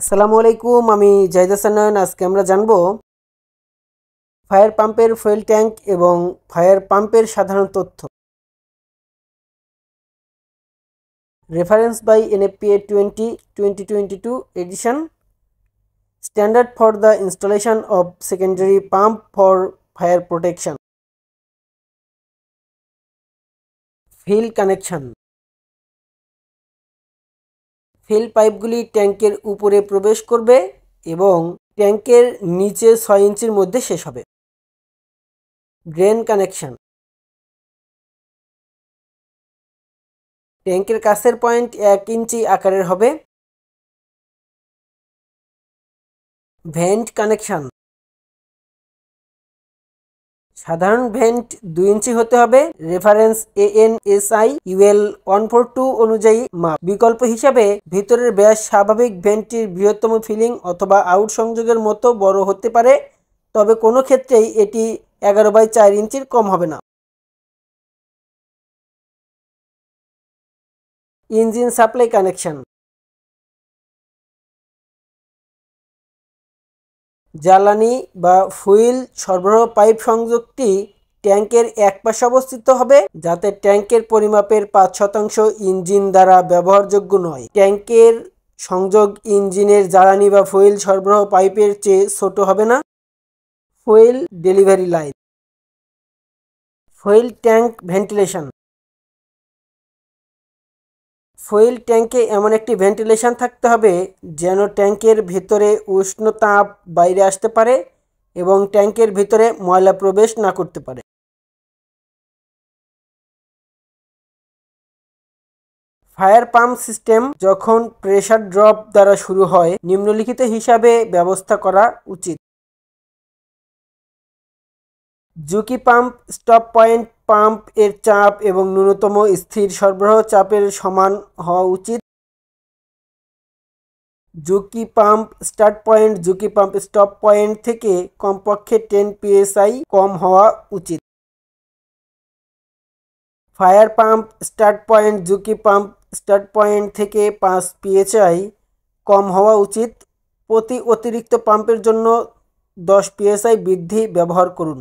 আসসালামু আলাইকুম আমি জাহিদা সান্নয়ন আজকে আমরা জানব ফায়ার পাম্পের ফুয়েল ট্যাঙ্ক এবং ফায়ার পাম্পের সাধারণ তথ্য reference by NFPA twenty twenty twenty two edition standard for the installation of secondary pump for fire protection fill connection fill পাইপগুলি ট্যাঙ্কের উপরে প্রবেশ করবে এবং ট্যাঙ্কের নিচে ছয় ইঞ্চির মধ্যে শেষ হবে ড্রেন কানেকশন ট্যাঙ্কের কাছের পয়েন্ট এক ইঞ্চি আকারের হবে ভেন্ট কানেকশন সাধারণ ভেন্ট দুই ইঞ্চি হতে হবে reference A N S I UL one four two অনুযায়ী মাপ বিকল্প হিসাবে ভিতরের ব্যাস স্বাভাবিক ভেন্টটির বৃহত্তম ফিলিং অথবা আউট সংযোগের মতো বড় হতে পারে তবে কোনো ক্ষেত্রেই এটি এগারো বাই চার ইঞ্চির কম হবে না ইঞ্জিন সাপ্লাই কানেকশন জ্বালানি বা ফুয়েল সরবরাহ পাইপ সংযোগটি ট্যাঙ্কের এক পাশে অবস্থিত হবে যাতে ট্যাঙ্কের পরিমাপের পাঁচ শতাংশ ইঞ্জিন দ্বারা ব্যবহারযোগ্য নয় ট্যাঙ্কের সংযোগ ইঞ্জিনের জ্বালানি বা ফুয়েল সরবরাহ পাইপের চেয়ে ছোট হবে না fuel delivery line fuel tank ventilation fuel ট্যাঙ্কে এমন একটি ভেন্টিলেশন থাকতে হবে যেন ট্যাঙ্কের ভেতরে উষ্ণ তাপ বাইরে আসতে পারে এবং ট্যাঙ্কের ভেতরে ময়লা প্রবেশ না করতে পারে ফায়ার পাম্প সিস্টেম যখন প্রেশার ড্রপ দ্বারা শুরু হয় নিম্নলিখিত হিসাবে ব্যবস্থা করা উচিত jockey pump stop point pump এর চাপ এবং ন্যূনতম স্থির সরবরাহ চাপের সমান হওয়া উচিত jockey pump start point jockey pump stop point থেকে কমপক্ষে টেন পিএসআই কম হওয়া উচিত fire pump start point jockey pump start point থেকে পাঁচ পিএসআই কম হওয়া উচিত প্রতি অতিরিক্ত পাম্পের জন্য দশ পিএসআই বৃদ্ধি ব্যবহার করুন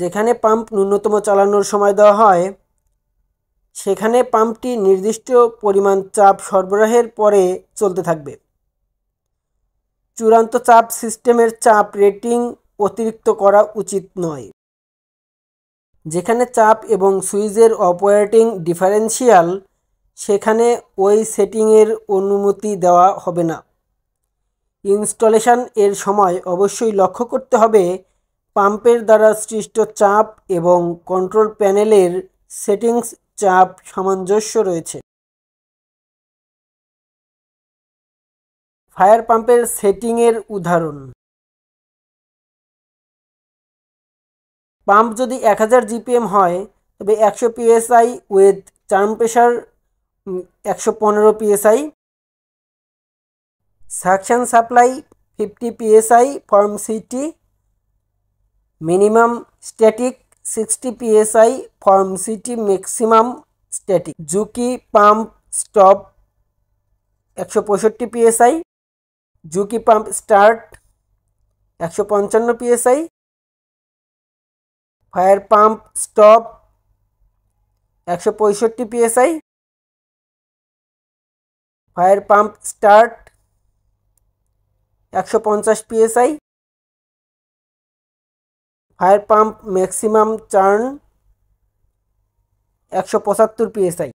যেখানে পাম্প ন্যূনতম চালানোর সময় দেওয়া হয় সেখানে পাম্পটি নির্দিষ্ট পরিমাণ চাপ সরবরাহের পরে চলতে থাকবে চূড়ান্ত চাপ সিস্টেমের চাপ রেটিং অতিরিক্ত করা উচিত নয় যেখানে চাপ এবং সুইজের অপারেটিং ডিফারেন্সিয়াল সেখানে ওই সেটিংয়ের অনুমতি দেওয়া হবে না ইনস্টলেশন এর সময় অবশ্যই লক্ষ্য করতে হবে পাম্পের দ্বারা সৃষ্ট চাপ এবং কন্ট্রোল প্যানেলের সেটিংস চাপ সামঞ্জস্য রয়েছে ফায়ার পাম্পের সেটিংয়ের উদাহরণ পাম্প যদি এক হাজার জিপিএম হয় তবে একশো পিএসআই উইথ চার্ম প্রেশার একশো পনেরো PSI suction supply fifty PSI from city minimum static sixty PSI from city maximum static jockey pump stop একশো পঁয়ষট্টি পিএসআই জুকি পাম্প স্টার্ট একশো পঞ্চান্ন পিএসআই ফায়ার পাম্প স্টপ একশো পঁয়ষট্টি পিএসআই ফায়ার পাম্প স্টার্ট একশো পঞ্চাশ PSI fire pump maximum churn একশো পঁচাত্তর পিএসআই